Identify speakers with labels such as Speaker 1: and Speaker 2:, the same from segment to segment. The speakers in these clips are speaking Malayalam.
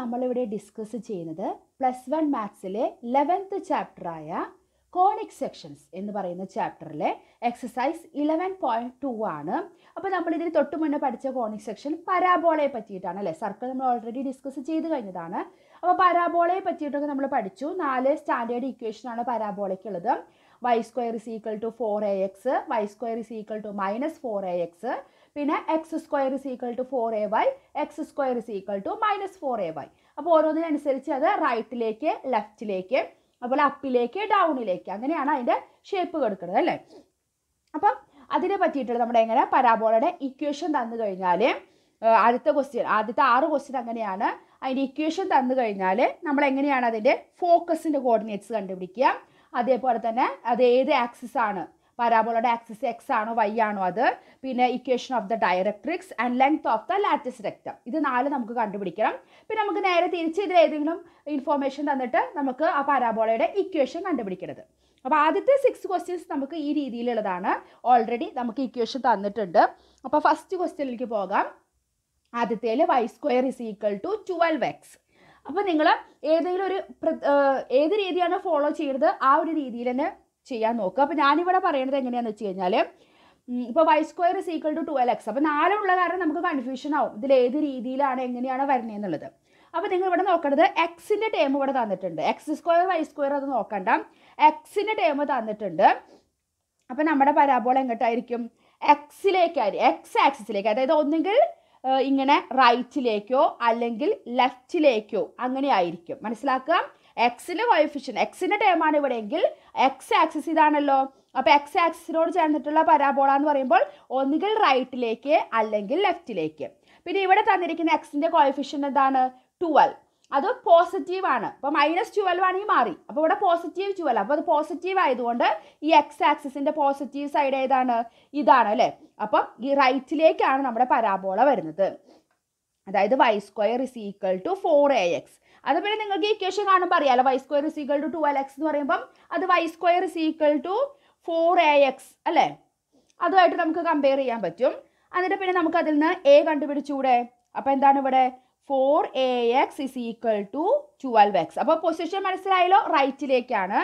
Speaker 1: നമ്മളിവിടെ ഡിസ്കസ് ചെയ്യുന്നത് പ്ലസ് വൺ മാത്സിലെ ലെവൻത്ത് ചാപ്റ്ററായ കോണിക് സെക്ഷൻസ് എന്ന് പറയുന്ന ചാപ്റ്ററിലെ എക്സസൈസ് ഇലവൻ പോയിൻറ്റ് ടു ആണ് അപ്പോൾ നമ്മൾ ഇതിന് തൊട്ട് മുന്നേ പഠിച്ച കോണിക് സെക്ഷൻ പരാബോളയെ പറ്റിയിട്ടാണ് അല്ലേ സർക്കിൾ നമ്മൾ ഓൾറെഡി ഡിസ്കസ് ചെയ്ത് കഴിഞ്ഞതാണ് അപ്പോൾ പരാബോളയെ പറ്റിയിട്ടൊക്കെ നമ്മൾ പഠിച്ചു നാല് സ്റ്റാൻഡേർഡ് ഇക്വേഷനാണ് പരാബോളയ്ക്കുള്ളത് y square is equal to four a x y square is equal to minus four a x പിന്നെ x square is equal to four a y x square is equal to minus four a y അപ്പോൾ ഓരോന്നിനനുസരിച്ച് അത് റൈറ്റിലേക്ക് ലെഫ്റ്റിലേക്ക് അതുപോലെ അപ്പിലേക്ക് ഡൗണിലേക്ക് അങ്ങനെയാണ് അതിൻ്റെ ഷേപ്പ് കൊടുക്കുന്നത് അല്ലേ അപ്പം അതിനെ പറ്റിയിട്ടുള്ള നമ്മുടെ എങ്ങനെ പരാബോളയുടെ ഇക്വേഷൻ തന്നു കഴിഞ്ഞാൽ അടുത്ത ക്വസ്റ്റ്യൻ ആദ്യത്തെ ആറ് ക്വസ്റ്റ്യൻ അങ്ങനെയാണ് അതിൻ്റെ ഇക്വേഷൻ തന്നു കഴിഞ്ഞാൽ നമ്മൾ എങ്ങനെയാണ് അതിൻ്റെ ഫോക്കസിൻ്റെ കോർഡിനേറ്റ്സ് കണ്ടുപിടിക്കുക അതേപോലെ തന്നെ അത് ഏത് ആക്സിസ് ആണ് പരാബോളയുടെ ആക്സിസ് എക്സ് ആണോ വൈ ആണോ അത് പിന്നെ equation of the directrix and length of the latus രക്തം ഇത് നാല് നമുക്ക് കണ്ടുപിടിക്കണം പിന്നെ നമുക്ക് നേരെ തിരിച്ച് ഇതിൽ ഏതെങ്കിലും ഇൻഫോർമേഷൻ തന്നിട്ട് നമുക്ക് ആ പരാബോളയുടെ ഇക്വേഷൻ കണ്ടുപിടിക്കണത് അപ്പോൾ ആദ്യത്തെ സിക്സ് ക്വസ്റ്റ്യൻസ് നമുക്ക് ഈ രീതിയിലുള്ളതാണ് ഓൾറെഡി നമുക്ക് ഇക്വേഷൻ തന്നിട്ടുണ്ട് അപ്പോൾ ഫസ്റ്റ് ക്വസ്റ്റ്യനിലേക്ക് പോകാം ആദ്യത്തേൽ y square is equal to twelve x അപ്പോൾ നിങ്ങൾ ഏതെങ്കിലും ഒരു ഏത് രീതിയാണ് ഫോളോ ചെയ്യുന്നത് ആ ഒരു രീതിയിൽ തന്നെ ചെയ്യാൻ നോക്കുക അപ്പോൾ ഞാനിവിടെ പറയുന്നത് എങ്ങനെയാണെന്ന് വെച്ച് കഴിഞ്ഞാൽ ഇപ്പോൾ y square is equal to twelve x അപ്പോൾ നാലുമുള്ള കാരണം നമുക്ക് കൺഫ്യൂഷൻ ആവും ഇതിൽ ഏത് രീതിയിലാണ് എങ്ങനെയാണ് വരണേന്നുള്ളത് അപ്പോൾ നിങ്ങൾ ഇവിടെ നോക്കേണ്ടത് എക്സിൻ്റെ ടേം ഇവിടെ തന്നിട്ടുണ്ട് എക്സ് സ്ക്വയർ വൈ സ്ക്വയർ അത് നോക്കണ്ട എക്സിൻ്റെ ടേം തന്നിട്ടുണ്ട് അപ്പോൾ നമ്മുടെ പരാബോള എങ്ങോട്ടായിരിക്കും എക്സിലേക്കായിരിക്കും എക്സ് ആക്സിസിലേക്ക് അതായത് ഒന്നുകിൽ ഇങ്ങനെ റൈറ്റിലേക്കോ അല്ലെങ്കിൽ ലെഫ്റ്റിലേക്കോ അങ്ങനെ ആയിരിക്കും മനസ്സിലാക്കുക എക്സിൻ്റെ കോയഫിഷ്യൻ എക്സിൻ്റെ ടേമാണ് ഇവിടെ എങ്കിൽ എക്സ് ആക്സിസ് ഇതാണല്ലോ അപ്പോൾ എക്സ് ആക്സിസിനോട് ചേർന്നിട്ടുള്ള പരാബോള എന്ന് പറയുമ്പോൾ ഒന്നുകിൽ റൈറ്റിലേക്ക് അല്ലെങ്കിൽ ലെഫ്റ്റിലേക്ക് പിന്നെ ഇവിടെ തന്നിരിക്കുന്ന എക്സിൻ്റെ കോയഫിഷ്യൻ എന്താണ് ട്വൽവ് അത് പോസിറ്റീവ് ആണ് അപ്പോൾ മൈനസ് ട്വൽവ് ആണെങ്കിൽ മാറി അപ്പോൾ ഇവിടെ പോസിറ്റീവ് ട്വൽവ് അപ്പോൾ അത് പോസിറ്റീവ് ആയതുകൊണ്ട് ഈ എക്സ് ആക്സിസിൻ്റെ പോസിറ്റീവ് സൈഡ് ഏതാണ് ഇതാണ് അല്ലേ അപ്പം ഈ റൈറ്റിലേക്കാണ് നമ്മുടെ പരാബോള വരുന്നത് അതായത് y square is equal to four a x അത് പിന്നെ നിങ്ങൾക്ക് ഇക്വേഷൻ കാണുമ്പോൾ അറിയാലോ y square is equal to l x എന്ന് പറയുമ്പം അത് y square is equal to four a x അല്ലേ അതുമായിട്ട് നമുക്ക് കമ്പയർ ചെയ്യാൻ പറ്റും എന്നിട്ട് പിന്നെ നമുക്ക് അതിൽ നിന്ന് എ കണ്ടുപിടിച്ചുകൂടെ അപ്പോൾ എന്താണ് ഇവിടെ four a x is equal to twelve x അപ്പോൾ പൊസിഷൻ മനസ്സിലായല്ലോ റൈറ്റിലേക്കാണ്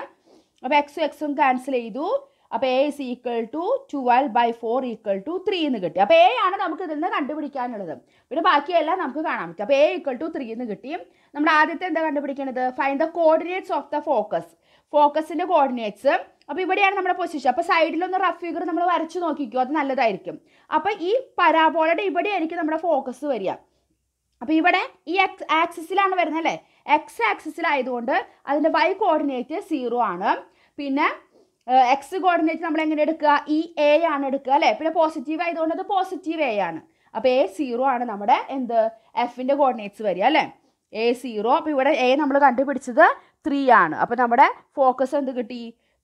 Speaker 1: അപ്പോൾ എക്സും എക്സും ക്യാൻസൽ ചെയ്തു അപ്പോൾ a is equal to twelve by four equal to three എന്ന് കിട്ടി അപ്പോൾ എ ആണ് നമുക്ക് ഇതിൽ നിന്ന് കണ്ടുപിടിക്കാനുള്ളത് പിന്നെ ബാക്കിയെല്ലാം നമുക്ക് കാണാൻ പറ്റും അപ്പോൾ എ ഈക്വൽ ടു ത്രീ എന്ന് കിട്ടി നമ്മൾ ആദ്യത്തെ എന്താ കണ്ടുപിടിക്കേണ്ടത് find the coordinates of the focus ഫോക്കസിന്റെ കോർഡിനേറ്റ്സ് അപ്പോൾ ഇവിടെയാണ് നമ്മുടെ പൊസിഷൻ അപ്പോൾ സൈഡിലൊന്ന് റഫ് ഫിഗർ നമ്മൾ വരച്ച് നോക്കിക്കോ അത് നല്ലതായിരിക്കും അപ്പോൾ ഈ പരാബോളയുടെ ഇവിടെ ആയിരിക്കും നമ്മുടെ ഫോക്കസ് വരിക അപ്പോൾ ഇവിടെ ഈ എക്സ് ആക്സിസിലാണ് വരുന്നത് അല്ലേ എക്സ് ആക്സിസിലായതുകൊണ്ട് അതിന്റെ വൈ കോർഡിനേറ്റ് സീറോ ആണ് പിന്നെ എക്സ് കോർഡിനേറ്റ് നമ്മൾ എങ്ങനെ എടുക്കുക ഈ എ ആണ് എടുക്കുക അല്ലേ പിന്നെ പോസിറ്റീവ് ആയതുകൊണ്ട് അത് പോസിറ്റീവ് എ ആണ് അപ്പോൾ എ സീറോ ആണ് നമ്മുടെ എന്ത് എഫിൻ്റെ കോർഡിനേറ്റ്സ് വരിക അല്ലേ എ സീറോ അപ്പോൾ ഇവിടെ എ നമ്മൾ കണ്ടുപിടിച്ചത് ത്രീ ആണ് അപ്പോൾ നമ്മുടെ ഫോക്കസ് എന്ത് കിട്ടി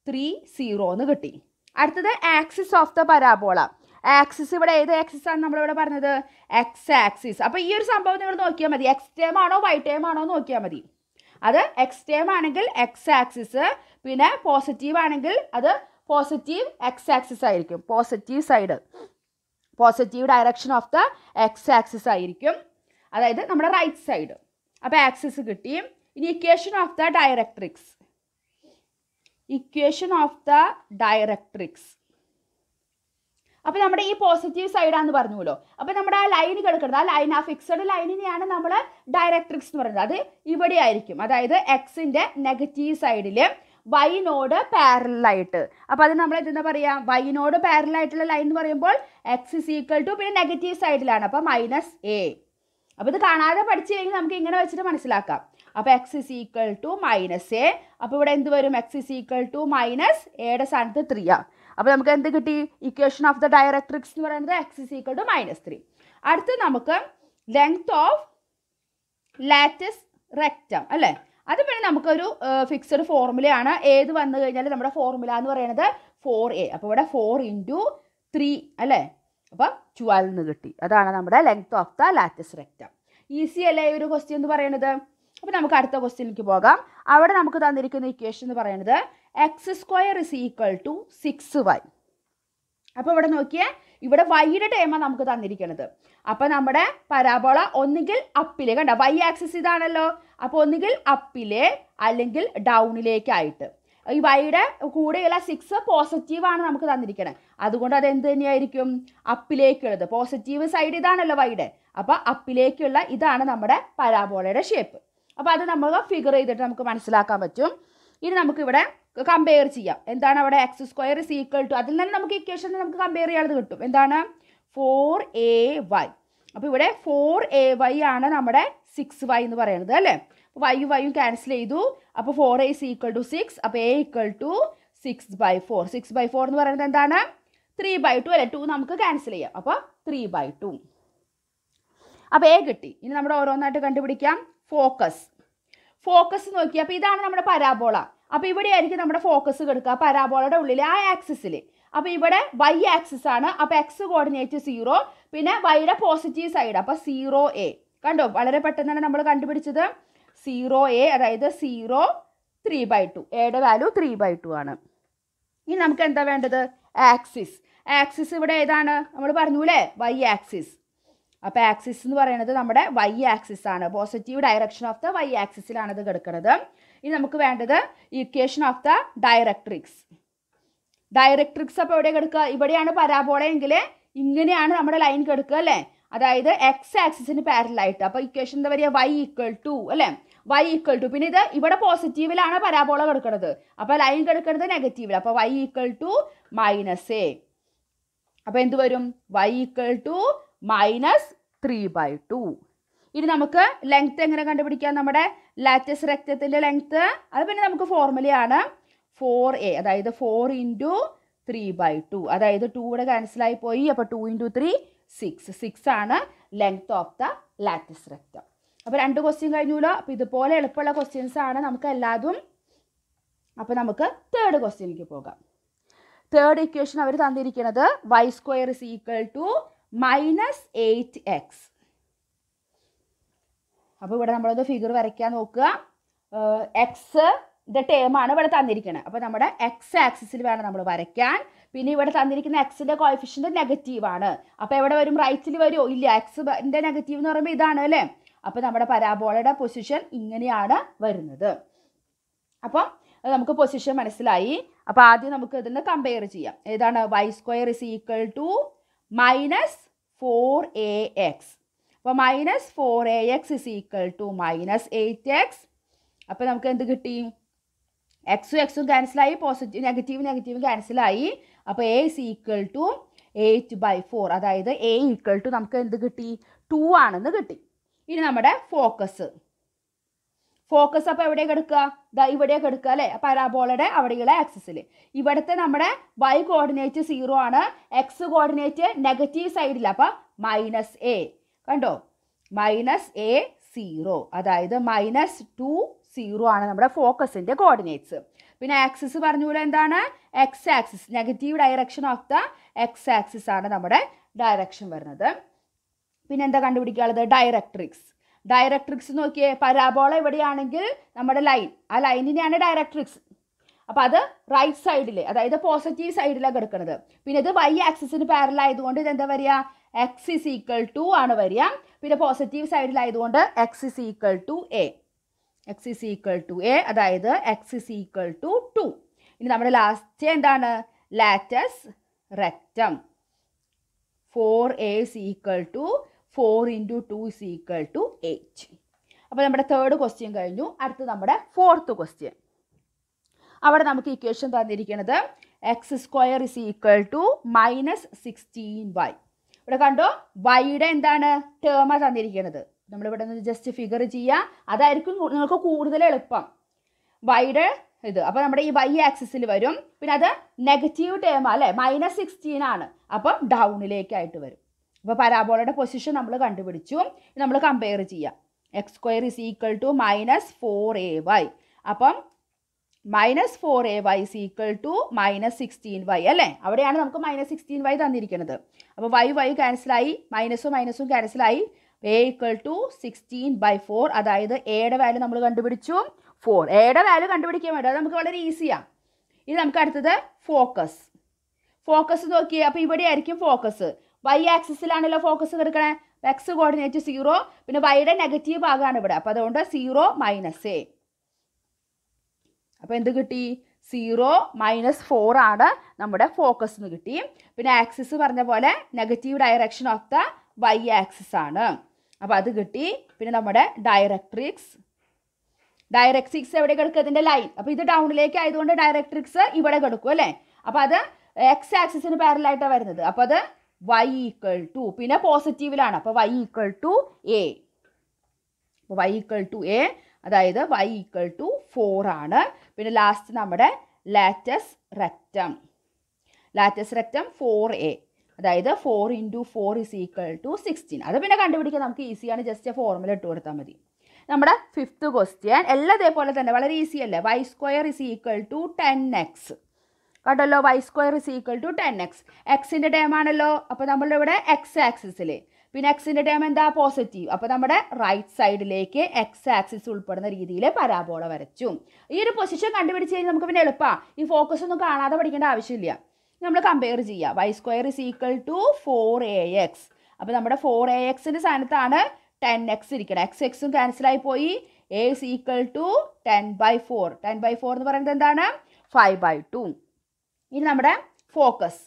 Speaker 1: ത്രീ സീറോ എന്ന് കിട്ടി അടുത്തത് axis of the parabola axis ഇവിടെ ഏത് ആക്സിസ് ആണ് നമ്മളിവിടെ പറഞ്ഞത് എക്സ് ആക്സിസ് അപ്പോൾ ഈ ഒരു സംഭവം നിങ്ങൾ നോക്കിയാൽ മതി എക്സ് ടൈം ആണോ വൈ ടൈം ആണോ നോക്കിയാൽ മതി അത് എക്സ്റ്റേം ആണെങ്കിൽ എക്സ് ആക്സിസ് പിന്നെ പോസിറ്റീവ് ആണെങ്കിൽ അത് പോസിറ്റീവ് എക്സ് ആക്സിസ് ആയിരിക്കും positive side positive direction of the x axis ആയിരിക്കും അതായത് നമ്മുടെ റൈറ്റ് സൈഡ് അപ്പോൾ ആക്സിസ് കിട്ടി ഇനി equation of the directrix equation of the directrix അപ്പോൾ നമ്മുടെ ഈ പോസിറ്റീവ് സൈഡാന്ന് പറഞ്ഞുല്ലോ അപ്പോൾ നമ്മുടെ ആ ലൈൻ കിടക്കുന്നത് ആ ലൈൻ ആ ഫിക്സഡ് ലൈനിനെയാണ് നമ്മൾ ഡയറക്ട്രിക്സ് എന്ന് പറയുന്നത് അത് ഇവിടെ ആയിരിക്കും അതായത് എക്സിന്റെ നെഗറ്റീവ് സൈഡിൽ വൈനോട് പാരലായിട്ട് അപ്പോൾ അത് നമ്മൾ എന്താ പറയാ വൈനോട് പാരലായിട്ടുള്ള ലൈൻ എന്ന് പറയുമ്പോൾ എക്സ് ഇസ് ഈക്വൽ ടു പിന്നെ നെഗറ്റീവ് സൈഡിലാണ് അപ്പോൾ മൈനസ് എ അപ്പോൾ ഇത് കാണാതെ പഠിച്ചു കഴിഞ്ഞാൽ നമുക്ക് ഇങ്ങനെ വെച്ചിട്ട് മനസ്സിലാക്കാം അപ്പോൾ x is equal to minus a അപ്പോൾ ഇവിടെ എന്ത് വരും x is equal to minus എയുടെ സ്ഥാനത്ത് ത്രീയാണ് അപ്പോൾ നമുക്ക് എന്ത് കിട്ടി ഇക്വേഷൻ ഓഫ് ദ ഡയറക്ട്രിക്സ് എന്ന് പറയുന്നത് x is equal to minus three അടുത്ത് നമുക്ക് ലെങ്ത് ഓഫ് ലാറ്റസ് റെക്റ്റം അല്ലേ അത് പിന്നെ നമുക്കൊരു ഫിക്സഡ് ഫോർമുലയാണ് ഏത് വന്നു കഴിഞ്ഞാൽ നമ്മുടെ ഫോർമുല എന്ന് പറയുന്നത് ഫോർ എ അപ്പോൾ ഇവിടെ ഫോർ ഇൻറ്റു ത്രീ അല്ലേ അപ്പം ട്വൽവ് എന്ന് കിട്ടി അതാണ് നമ്മുടെ length of the latus rectum easy അല്ലേ ഒരു ക്വസ്റ്റ്യൻ എന്ന് പറയുന്നത് അപ്പോൾ നമുക്ക് അടുത്ത ക്വസ്റ്റ്യനിലേക്ക് പോകാം അവിടെ നമുക്ക് തന്നിരിക്കുന്ന ഇക്വേഷൻ എന്ന് പറയുന്നത് x square is equal to six y അപ്പോൾ ഇവിടെ നോക്കിയേ ഇവിടെ വൈയുടെ ടേമാണ് നമുക്ക് തന്നിരിക്കുന്നത് അപ്പോൾ നമ്മുടെ പരാബോള ഒന്നുകിൽ അപ്പിലെ കണ്ട വൈ ആക്സിസ് ഇതാണല്ലോ അപ്പോൾ ഒന്നുകിൽ അപ്പിലെ അല്ലെങ്കിൽ ഡൗണിലേക്കായിട്ട് ഈ വൈയുടെ കൂടെയുള്ള സിക്സ് പോസിറ്റീവാണ് നമുക്ക് തന്നിരിക്കുന്നത് അതുകൊണ്ട് അത് എന്ത് തന്നെയായിരിക്കും അപ്പിലേക്കുള്ളത് പോസിറ്റീവ് സൈഡ് ഇതാണല്ലോ വൈയുടെ അപ്പോൾ അപ്പിലേക്കുള്ള ഇതാണ് നമ്മുടെ പരാബോളയുടെ ഷേപ്പ് അപ്പോൾ അത് നമ്മൾ ഫിഗർ ചെയ്തിട്ട് നമുക്ക് മനസ്സിലാക്കാൻ പറ്റും ഇനി നമുക്കിവിടെ കമ്പയർ ചെയ്യാം എന്താണ് അവിടെ x square is equal to അതിൽ തന്നെ നമുക്ക് ഇക്വേഷൻ നമുക്ക് കമ്പയർ ചെയ്യാതെ കിട്ടും എന്താണ് ഫോർ എ വൈ അപ്പോൾ ഇവിടെ ഫോർ എ വൈ ആണ് നമ്മുടെ സിക്സ് വൈ എന്ന് പറയുന്നത് അല്ലേ വൈ വൈയും ക്യാൻസൽ ചെയ്തു അപ്പോൾ four a is equal to six അപ്പോൾ a equal to six by four six by four എന്ന് പറയുന്നത് എന്താണ് ത്രീ ബൈ ടു അല്ലെ ടു നമുക്ക് ക്യാൻസൽ ചെയ്യാം അപ്പോൾ ത്രീ ബൈ ടു അപ്പോൾ എ കിട്ടി ഇനി നമ്മുടെ ഓരോന്നായിട്ട് കണ്ടുപിടിക്കാം ഫോക്കസ് ഫോക്കസ് നോക്കി അപ്പോൾ ഇതാണ് നമ്മുടെ പരാബോള അപ്പോൾ ആയിരിക്കും നമ്മുടെ ഫോക്കസ് കൊടുക്കുക പരാബോളയുടെ ഉള്ളിൽ ആ ആക്സിസിൽ അപ്പോൾ ഇവിടെ വൈ ആക്സിസ് ആണ് അപ്പോൾ എക്സ് കോർഡിനേറ്റ് സീറോ പിന്നെ വൈയുടെ പോസിറ്റീവ് സൈഡ് അപ്പോൾ സീറോ എ കണ്ടോ വളരെ പെട്ടെന്നാണ് നമ്മൾ കണ്ടുപിടിച്ചത് സീറോ എ അതായത് സീറോ ത്രീ ബൈ ടു എയുടെ വാല്യൂ ത്രീ ബൈ ടു ആണ് ഇനി നമുക്ക് എന്താ വേണ്ടത് ആക്സിസ് ആക്സിസ് ഇവിടെ ഏതാണ് നമ്മൾ പറഞ്ഞു അല്ലേ വൈ ആക്സിസ് അപ്പോൾ ആക്സിസ് എന്ന് പറയുന്നത് നമ്മുടെ വൈ ആക്സിസ് ആണ് positive direction of the y ആക്സിസിലാണ് ഇത് കിടക്കുന്നത് ഇനി നമുക്ക് വേണ്ടത് equation of the directrix directrix അപ്പോൾ എവിടെ കിടക്കുക ഇവിടെയാണ് പരാബോള ഇങ്ങനെയാണ് നമ്മുടെ ലൈൻ കിടക്കുക അല്ലേ അതായത് എക്സ് ആക്സിസിന് പാരലായിട്ട് അപ്പോൾ ഇക്വേഷൻ എന്താ പറയുക വൈ ഈക്വൽ ടു അല്ലേ വൈ ഈക്വൽ ടു പിന്നെ ഇത് ഇവിടെ പോസിറ്റീവിലാണ് പരാബോള കിടക്കുന്നത് അപ്പോൾ ലൈൻ കിടക്കുന്നത് നെഗറ്റീവിൽ അപ്പോൾ y equal to minus a അപ്പോൾ എന്ത് വരും y equal to minus three by two ഇനി നമുക്ക് ലെങ്ത് എങ്ങനെ കണ്ടുപിടിക്കാം നമ്മുടെ ലാറ്റസ് രക്തത്തിൻ്റെ ലെങ്ത്ത് അത് പിന്നെ നമുക്ക് ഫോർമുലയാണ് ഫോർ എ അതായത് four into three by two അതായത് ടൂയുടെ ക്യാൻസലായി പോയി അപ്പോൾ two into three six six ആണ് ലെങ്ത് ഓഫ് ദ ലാറ്റസ് രക്തം അപ്പോൾ രണ്ട് ക്വസ്റ്റ്യൻ കഴിഞ്ഞല്ലോ അപ്പോൾ ഇതുപോലെ എളുപ്പമുള്ള ക്വസ്റ്റ്യൻസ് ആണ് നമുക്ക് എല്ലാതും അപ്പോൾ നമുക്ക് തേർഡ് ക്വസ്റ്റ്യനിലേക്ക് പോകാം തേർഡ് ഇക്വേഷൻ അവർ തന്നിരിക്കുന്നത് y square is equal to minus eight x അപ്പോൾ ഇവിടെ നമ്മളത് ഫിഗർ വരയ്ക്കാൻ നോക്കുക എക്സ് ഇത് ടേമാണ് ഇവിടെ തന്നിരിക്കുന്നത് അപ്പോൾ നമ്മുടെ എക്സ് ആക്സിസിൽ വേണം നമ്മൾ വരയ്ക്കാൻ പിന്നെ ഇവിടെ തന്നിരിക്കുന്ന എക്സിൻ്റെ നെഗറ്റീവ് നെഗറ്റീവാണ് അപ്പോൾ എവിടെ വരും റൈറ്റിൽ വരുമോ ഇല്ല എക്സിൻ്റെ നെഗറ്റീവ് എന്ന് പറയുമ്പോൾ ഇതാണ് അല്ലേ അപ്പോൾ നമ്മുടെ പരാബോളയുടെ പൊസിഷൻ ഇങ്ങനെയാണ് വരുന്നത് അപ്പം നമുക്ക് പൊസിഷൻ മനസ്സിലായി അപ്പോൾ ആദ്യം നമുക്ക് ഇതിന് കമ്പയർ ചെയ്യാം ഏതാണ് y square is equal to minus four a x അപ്പോൾ minus four a x is equal to minus eight x അപ്പോൾ നമുക്ക് എന്ത് കിട്ടി എക്സും എക്സും ക്യാൻസലായി പോസിറ്റീവ് നെഗറ്റീവ് നെഗറ്റീവ് ക്യാൻസലായി അപ്പോൾ a is equal to eight by four അതായത് എ ഈക്വൽ ടു നമുക്ക് എന്ത് കിട്ടി ടു ആണെന്ന് കിട്ടി ഇനി നമ്മുടെ ഫോക്കസ് ഫോക്കസ് അപ്പോൾ എവിടെ കിടക്കുക ദാ ഇവിടെയൊക്കെ കിടക്കുക അല്ലേ പരാബോളയുടെ അവിടെയുള്ള ആക്സിസിൽ ഇവിടുത്തെ നമ്മുടെ വൈ കോർഡിനേറ്റ് സീറോ ആണ് എക്സ് കോർഡിനേറ്റ് നെഗറ്റീവ് സൈഡിൽ അപ്പോൾ മൈനസ് എ കണ്ടോ മൈനസ് എ സീറോ അതായത് മൈനസ് ടു സീറോ ആണ് നമ്മുടെ ഫോക്കസിൻ്റെ കോർഡിനേറ്റ്സ് പിന്നെ ആക്സിസ് പറഞ്ഞുകൂടെ എന്താണ് x axis negative direction of the x axis ആണ് നമ്മുടെ ഡയറക്ഷൻ വരുന്നത് പിന്നെ എന്താ കണ്ടുപിടിക്കാനുള്ളത് ഡയറക്ട്രിക്സ് ഡയറക്ട്രിക്സ് നോക്കിയേ പരാബോള എവിടെയാണെങ്കിൽ നമ്മുടെ ലൈൻ ആ ലൈനിനെയാണ് ഡയറക്ട്രിക്സ് അപ്പോൾ അത് റൈറ്റ് സൈഡിൽ അതായത് പോസിറ്റീവ് സൈഡിലാണ് കിടക്കുന്നത് പിന്നെ ഇത് വൈ ആക്സിന് പാരലായതുകൊണ്ട് ആയതുകൊണ്ട് ഇത് എന്താ വരിക എക്സ് ഇസ് ഈക്വൽ ടു ആണ് വരിക പിന്നെ പോസിറ്റീവ് സൈഡിലായതുകൊണ്ട് x is equal to a x is equal to a അതായത് x is equal to two ഇനി നമ്മുടെ ലാസ്റ്റ് എന്താണ് latus rectum four a equal to four into two is equal to eight അപ്പോൾ നമ്മുടെ തേർഡ് ക്വസ്റ്റ്യൻ കഴിഞ്ഞു അടുത്ത് നമ്മുടെ ഫോർത്ത് ക്വസ്റ്റ്യൻ അവിടെ നമുക്ക് ഇക്വേഷൻ തന്നിരിക്കുന്നത് x square is equal to minus sixteen y ഇവിടെ കണ്ടോ വൈയുടെ എന്താണ് ടേമ തന്നിരിക്കുന്നത് നമ്മളിവിടെ നിന്ന് ജസ്റ്റ് ഫിഗർ ചെയ്യുക അതായിരിക്കും നിങ്ങൾക്ക് കൂടുതൽ എളുപ്പം വൈയുടെ ഇത് അപ്പോൾ നമ്മുടെ ഈ വൈ ആക്സിസിൽ വരും പിന്നെ അത് നെഗറ്റീവ് ടേം അല്ലേ മൈനസ് സിക്സ്റ്റീൻ ആണ് അപ്പം ഡൗണിലേക്കായിട്ട് വരും അപ്പോൾ പരാബോളയുടെ പൊസിഷൻ നമ്മൾ കണ്ടുപിടിച്ചു നമ്മൾ കമ്പയർ ചെയ്യാം x square is equal to minus four a y അപ്പം minus four a y is equal to minus sixteen y അല്ലേ അവിടെയാണ് നമുക്ക് മൈനസ് സിക്സ്റ്റീൻ വൈ തന്നിരിക്കുന്നത് അപ്പോൾ വൈ വൈ ക്യാൻസലായി മൈനസും മൈനസും ക്യാൻസലായി a equal to sixteen by four അതായത് എയുടെ വാല്യൂ നമ്മൾ കണ്ടുപിടിച്ചു ഫോർ എയുടെ വാല്യൂ കണ്ടുപിടിക്കാൻ വേണ്ടി അത് നമുക്ക് വളരെ ഈസിയാണ് ഇനി നമുക്ക് അടുത്തത് ഫോക്കസ് ഫോക്കസ് നോക്കിയേ അപ്പോൾ ഇവിടെ ആയിരിക്കും ഫോക്കസ് വൈ ആക്സിസിലാണല്ലോ ഫോക്കസ് കിടക്കണേ എക്സ് കോർഡിനേറ്റ് സീറോ പിന്നെ വൈയുടെ നെഗറ്റീവ് ഭാഗമാണ് ഇവിടെ അപ്പോൾ അതുകൊണ്ട് സീറോ മൈനസ് എ അപ്പോൾ എന്ത് കിട്ടി സീറോ മൈനസ് ഫോർ ആണ് നമ്മുടെ ഫോക്കസ് എന്ന് കിട്ടി പിന്നെ ആക്സിസ് പറഞ്ഞ പോലെ negative direction of the y axis ആണ് അപ്പോൾ അത് കിട്ടി പിന്നെ നമ്മുടെ ഡയറക്ട്രിക്സ് ഡയറക്ട്രിക്സ് എവിടെ കിടക്കും അതിൻ്റെ ലൈൻ അപ്പോൾ ഇത് ഡൗണിലേക്ക് ആയതുകൊണ്ട് ഡയറക്ട്രിക്സ് ഇവിടെ കിടക്കും അല്ലേ അപ്പോൾ അത് എക്സ് ആക്സിസിന് പാരലായിട്ടാണ് വരുന്നത് അപ്പോൾ അത് വൈ ഈക്വൽ ടു പിന്നെ പോസിറ്റീവിലാണ് അപ്പോൾ y equal to a y equal to a അതായത് വൈ ഈക്വൽ ടു ഫോർ ആണ് പിന്നെ ലാസ്റ്റ് നമ്മുടെ latus rectum latus rectum four a അതായത് four into four is equal to sixteen അത് പിന്നെ കണ്ടുപിടിക്കാൻ നമുക്ക് ഈസിയാണ് ജസ്റ്റ് ഫോർമുല ഇട്ട് കൊടുത്താൽ മതി നമ്മുടെ ഫിഫ്ത്ത് ക്വസ്റ്റ്യൻ എല്ലാം ഇതേപോലെ തന്നെ വളരെ ഈസി അല്ലേ y square is equal to ten x കണ്ടല്ലോ y square is equal to ten x എക്സിൻ്റെ ടൈം ആണല്ലോ അപ്പോൾ നമ്മളുടെ ഇവിടെ എക്സ് ആക്സിസിൽ പിന്നെ എക്സിൻ്റെ ടൈം എന്താ പോസിറ്റീവ് അപ്പോൾ നമ്മുടെ റൈറ്റ് സൈഡിലേക്ക് എക്സ് ആക്സിസ് ഉൾപ്പെടുന്ന രീതിയിൽ പരാബോള വരച്ചു ഈ ഒരു പൊസിഷൻ കണ്ടുപിടിച്ച് കഴിഞ്ഞാൽ നമുക്ക് പിന്നെ എളുപ്പമാണ് ഈ ഫോക്കസ് ഒന്നും കാണാതെ പഠിക്കേണ്ട ആവശ്യമില്ല നമ്മൾ കമ്പയർ ചെയ്യുക y square is equal to four a x അപ്പോൾ നമ്മുടെ ഫോർ എ എക്സിൻ്റെ സ്ഥാനത്താണ് ടെൻ എക്സ് ഇരിക്കണം എക്സ് എക്സും ക്യാൻസലായി പോയി a is equal to ten by four ten by four എന്ന് പറയുന്നത് എന്താണ് ഫൈവ് ബൈ ടു ഇനി നമ്മുടെ ഫോക്കസ്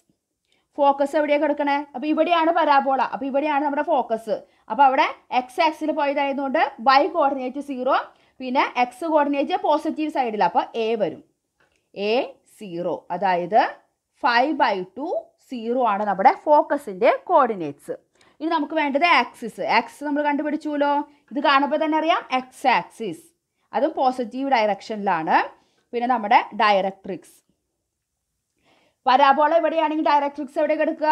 Speaker 1: ഫോക്കസ് എവിടെയാണ് കിടക്കണേ അപ്പോൾ ഇവിടെയാണ് പരാബോള അപ്പോൾ ഇവിടെയാണ് നമ്മുടെ ഫോക്കസ് അപ്പോൾ അവിടെ എക്സ് ആക്സിൽ പോയതായതുകൊണ്ട് വൈ കോർഡിനേറ്റ് സീറോ പിന്നെ എക്സ് കോർഡിനേറ്റ് പോസിറ്റീവ് സൈഡിൽ അപ്പോൾ എ വരും എ സീറോ അതായത് ഫൈവ് ബൈ ടു സീറോ ആണ് നമ്മുടെ ഫോക്കസിൻ്റെ കോർഡിനേറ്റ്സ് ഇനി നമുക്ക് വേണ്ടത് ആക്സിസ് ആക്സിസ് നമ്മൾ കണ്ടുപിടിച്ചുല്ലോ ഇത് കാണുമ്പോൾ തന്നെ അറിയാം എക്സ് ആക്സിസ് അതും പോസിറ്റീവ് ഡയറക്ഷനിലാണ് പിന്നെ നമ്മുടെ ഡയറക്ട്രിക്സ് പരാബോള എവിടെയാണെങ്കിൽ ഡയറക്ട്രിക്സ് എവിടെ കിടക്കുക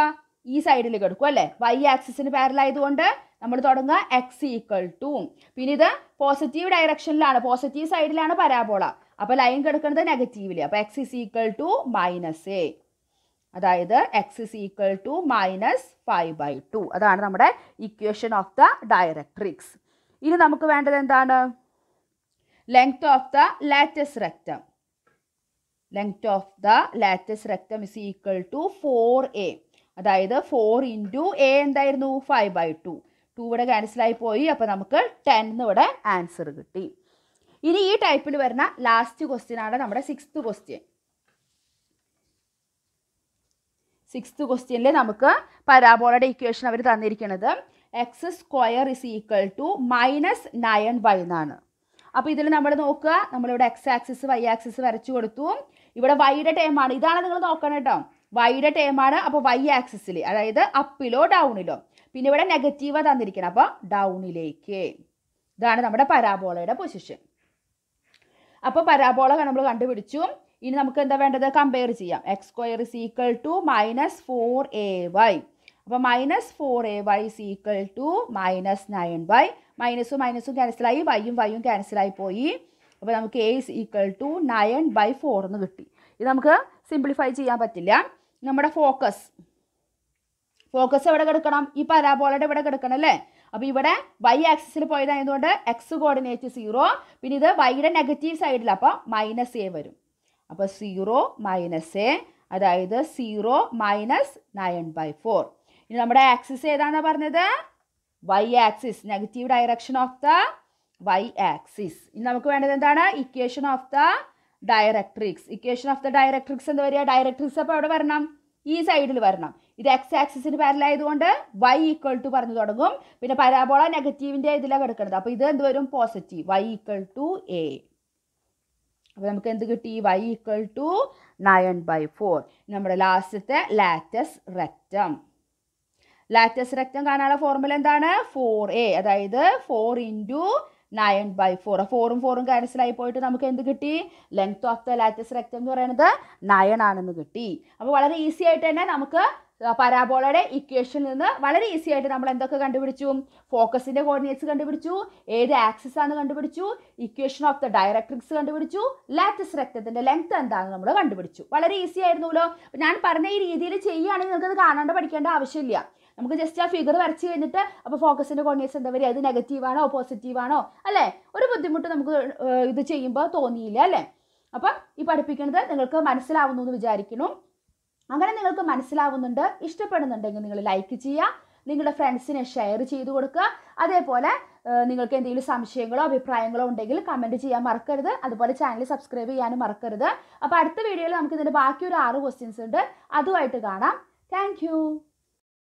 Speaker 1: ഈ സൈഡിൽ കിടക്കും അല്ലേ വൈ ആക്സിന് പാരലായതുകൊണ്ട് നമ്മൾ തുടങ്ങുക എക്സ് ഈക്വൽ ടു പിന്നെ ഇത് പോസിറ്റീവ് ഡയറക്ഷനിലാണ് പോസിറ്റീവ് സൈഡിലാണ് പരാബോള അപ്പോൾ ലൈൻ കിടക്കുന്നത് നെഗറ്റീവില് അപ്പോൾ x is equal to minus a അതായത് x is equal to minus five by two അതാണ് നമ്മുടെ ഇക്വേഷൻ ഓഫ് ദ ഡയറക്ട്രിക്സ് ഇനി നമുക്ക് വേണ്ടത് എന്താണ് length of the latus rectum length of the latus rectum is equal to four a അതായത് ഫോർ ഇൻറ്റു എ എന്തായിരുന്നു ഫൈവ് ബൈ ടു ടു ഇവിടെ ക്യാൻസലായി പോയി അപ്പോൾ നമുക്ക് ടെൻ ഇവിടെ ആൻസർ കിട്ടി ഇനി ഈ ടൈപ്പിൽ വരുന്ന ലാസ്റ്റ് ക്വസ്റ്റ്യൻ ആണ് നമ്മുടെ സിക്സ്ത് ക്വസ്റ്റ്യൻ സിക്സ്ത് ക്വസ്റ്റ്യനിൽ നമുക്ക് പരാബോളയുടെ ഇക്വേഷൻ അവർ തന്നിരിക്കുന്നത് x square is equal to minus nine by എന്നാണ് അപ്പോൾ ഇതിൽ നമ്മൾ നോക്കുക നമ്മളിവിടെ എക്സ് ആക്സിസ് വൈ ആക്സിസ് വരച്ചു കൊടുത്തു ഇവിടെ വൈയുടെ ടേമാണ് ഇതാണ് നിങ്ങൾ നോക്കണം കേട്ടോ വൈയുടെ ടേമാണ് അപ്പോൾ വൈ ആക്സിസിൽ അതായത് അപ്പിലോ ഡൗണിലോ പിന്നെ ഇവിടെ നെഗറ്റീവാണ് തന്നിരിക്കണം അപ്പോൾ ഡൗണിലേക്ക് ഇതാണ് നമ്മുടെ പരാബോളയുടെ പൊസിഷൻ അപ്പോൾ പരാബോള നമ്മൾ കണ്ടുപിടിച്ചു ഇനി നമുക്ക് എന്താ വേണ്ടത് കമ്പയർ ചെയ്യാം x square is equal to minus four a y അപ്പോൾ minus four a y is equal to minus nine y മൈനസും മൈനസും ക്യാൻസലായി വൈയും വൈയും ക്യാൻസലായി പോയി അപ്പോൾ നമുക്ക് a is equal to nine by four എന്ന് കിട്ടി ഇത് നമുക്ക് സിംപ്ലിഫൈ ചെയ്യാൻ പറ്റില്ല നമ്മുടെ ഫോക്കസ് ഫോക്കസ് എവിടെ കിടക്കണം ഈ പരാബോളയുടെ ഇവിടെ കിടക്കണം അല്ലേ അപ്പോൾ ഇവിടെ വൈ ആക്സിസിൽ പോയതായതുകൊണ്ട് എക്സ് കോർഡിനേറ്റ് സീറോ പിന്നെ ഇത് വൈയുടെ നെഗറ്റീവ് സൈഡിൽ അപ്പോൾ മൈനസ് എ വരും അപ്പോൾ സീറോ മൈനസ് എ അതായത് zero minus nine by four ഇനി നമ്മുടെ ആക്സിസ് ഏതാണെന്ന് പറഞ്ഞത് y axis negative direction of the y axis ഇനി നമുക്ക് വേണ്ടത് എന്താണ് equation of the directrix equation of the directrix എന്താ പറയുക ഡയറക്ട്രിക്സ് അപ്പോൾ അവിടെ വരണം ഈ സൈഡിൽ വരണം ഇത് എക്സ് ആക്സിസിന് പാരലായതുകൊണ്ട് വൈ ഈക്വൽ ടു പറഞ്ഞു തുടങ്ങും പിന്നെ പരാബോള നെഗറ്റീവിൻ്റെ ഇതിലാണ് കിടക്കുന്നത് അപ്പോൾ ഇത് എന്ത് വരും positive y equal to a അപ്പോൾ നമുക്ക് എന്ത് കിട്ടി y equal to nine by four നമ്മുടെ ലാസ്റ്റത്തെ ലാറ്റസ് റെക്റ്റം ലാറ്റസ് റെക്റ്റം കാണാനുള്ള ഫോർമുല എന്താണ് ഫോർ എ അതായത് four into nine by four ഫോറും ഫോറും ക്യാൻസലായി പോയിട്ട് നമുക്ക് എന്ത് കിട്ടി length of the latus rectum എന്ന് പറയുന്നത് നയൻ ആണെന്ന് കിട്ടി അപ്പോൾ വളരെ ഈസി ആയിട്ട് തന്നെ നമുക്ക് പരാബോളയുടെ ഇക്വേഷനിൽ നിന്ന് വളരെ ഈസി ആയിട്ട് നമ്മൾ എന്തൊക്കെ കണ്ടുപിടിച്ചു ഫോക്കസിൻ്റെ കോർഡിനേറ്റ്സ് കണ്ടുപിടിച്ചു ഏത് ആക്സിസ് ആണ് കണ്ടുപിടിച്ചു ഇക്വേഷൻ ഓഫ് ദ ഡയറക്ട്രിക്സ് കണ്ടുപിടിച്ചു ലാറ്റസ് രക്തത്തിൻ്റെ ലെങ്ത് എന്താണ് നമ്മൾ കണ്ടുപിടിച്ചു വളരെ ഈസി ആയിരുന്നല്ലോ ഞാൻ പറഞ്ഞ ഈ രീതിയിൽ ചെയ്യുകയാണെങ്കിൽ നിങ്ങൾക്കത് കാണാണ്ട് പഠിക്കേണ്ട ആവശ്യമില്ല നമുക്ക് ജസ്റ്റ് ആ ഫിഗർ വരച്ച് കഴിഞ്ഞിട്ട് അപ്പോൾ ഫോക്കസിൻ്റെ കോർഡിനേറ്റ്സ് എന്താ പറയുക അത് നെഗറ്റീവാണോ പോസിറ്റീവാണോ അല്ലേ ഒരു ബുദ്ധിമുട്ട് നമുക്ക് ഇത് ചെയ്യുമ്പോൾ തോന്നിയില്ല അല്ലേ അപ്പം ഈ പഠിപ്പിക്കുന്നത് നിങ്ങൾക്ക് മനസ്സിലാവുന്നു എന്ന് വിചാരിക്കുന്നു അങ്ങനെ നിങ്ങൾക്ക് മനസ്സിലാവുന്നുണ്ട് ഇഷ്ടപ്പെടുന്നുണ്ടെങ്കിൽ നിങ്ങൾ ലൈക്ക് ചെയ്യുക നിങ്ങളുടെ ഫ്രണ്ട്സിനെ ഷെയർ ചെയ്ത് കൊടുക്കുക അതേപോലെ നിങ്ങൾക്ക് എന്തെങ്കിലും സംശയങ്ങളോ അഭിപ്രായങ്ങളോ ഉണ്ടെങ്കിൽ കമൻറ്റ് ചെയ്യാൻ മറക്കരുത് അതുപോലെ ചാനൽ സബ്സ്ക്രൈബ് ചെയ്യാനും മറക്കരുത് അപ്പോൾ അടുത്ത വീഡിയോയിൽ നമുക്ക് ഇതിൻ്റെ ബാക്കി ഒരു ആറ് ക്വസ്റ്റ്യൻസ് ഉണ്ട് അതുമായിട്ട് കാണാം താങ്ക്